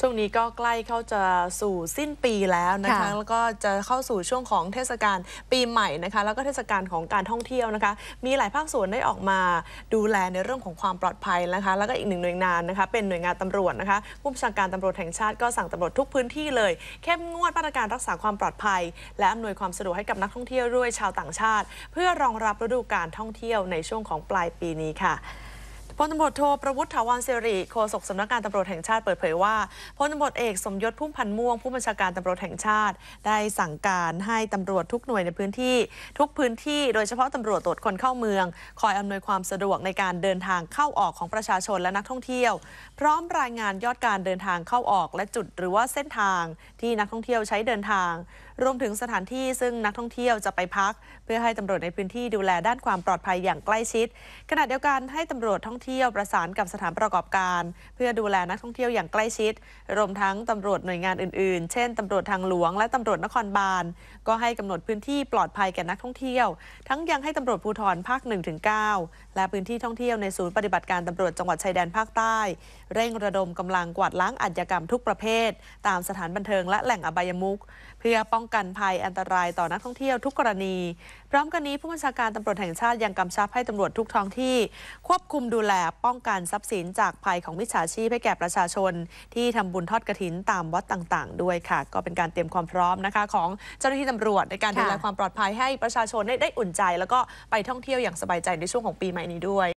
ช่วงนี้ก็ใกล้เข้าจะสู่สิ้นปีแล้วนะคะแล้วก็จะเข้าสู่ช่วงของเทศกาลปีใหม่นะคะ แล้วก็เทศกาลของการท่องเที่ยวนะคะ มีหลายภาคส่วนได้ออกมาดูแลในเรื่องของความปลอดภัยนะคะ แล้วก็อีกหนึ่งหน่วยงานนะคะเป็นหน่วยงานตำรวจนะคะผู้บัญชาการตำรวจแห่งชาติก็สั่งตำรวจทุกพื้นที่เลยเข้มงวดมาตรการรักษาความปลอดภัย และอำนวยความสะดวกให้กับนักท่องเที่ยวด้วยชาวต่างชาติ เพื่อรองรับฤดูการท่องเที่ยวในช่วงของปลายปีนี้ค่ะพลตำรวจโทประวุฒิถาวรสริ โฆษกสำนักงานตำรวจแห่งชาติ เปิดเผยว่า พลตำรวจเอกสมยศ พุ่มพันธ์ม่วง ผู้บัญชาการตำรวจแห่งชาติ ได้สั่งการให้ตำรวจทุกหน่วยในพื้นที่ ทุกพื้นที่ โดยเฉพาะตำรวจตรวจคนเข้าเมือง คอยอำนวยความสะดวกในการเดินทางเข้าออกของประชาชนและนักท่องเที่ยว พร้อมรายงานยอดการเดินทางเข้าออกและจุดหรือว่าเส้นทางที่นักท่องเที่ยวใช้เดินทาง รวมถึงสถานที่ซึ่งนักท่องเที่ยวจะไปพัก เพื่อให้ตำรวจในพื้นที่ดูแลด้านความปลอดภัยอย่างใกล้ชิด ขณะเดียวกันให้ตำรวจท่องเที่ยวที่ยวประสานกับสถานประกอบการ เพื่อดูแลนักท่องเที่ยวอย่างใกล้ชิด รวมทั้งตำรวจหน่วยงานอื่นๆ เช่นตำรวจทางหลวง และตำรวจนครบาลก็ให้กำหนดพื้นที่ปลอดภัยแก่นักท่องเที่ยวทั้งยังให้ตำรวจภูธรภาค1-9และพื้นที่ท่องเที่ยวในศูนย์ปฏิบัติการตำรวจจังหวัดชายแดนภาคใต้ เร่งระดมกำลังกวาดล้างอาชญากรรมทุกประเภท ตามสถานบันเทิงและแหล่งอบายมุขเพื่อป้องกันภัยอันตรายต่อนักท่องเที่ยวทุกกรณี พร้อมกันนี้ผู้บัญชาการตำรวจแห่งชาติยังกำชับให้ตำรวจทุกท้องที่ ควบคุมดูแลแบบป้องกันทรัพย์สินจากภัยของมิจฉาชีพให้แก่ประชาชนที่ทำบุญทอดกระถินตามวัดต่างๆด้วยค่ะ ก็เป็นการเตรียมความพร้อมนะคะ ของเจ้าหน้าที่ตารวจในการดูแลความปลอดภัยให้ประชาชนได้อุ่นใจแล้วก็ไปท่องเที่ยวอย่างสบายใจในช่วงของปีใหม่นี้ด้วย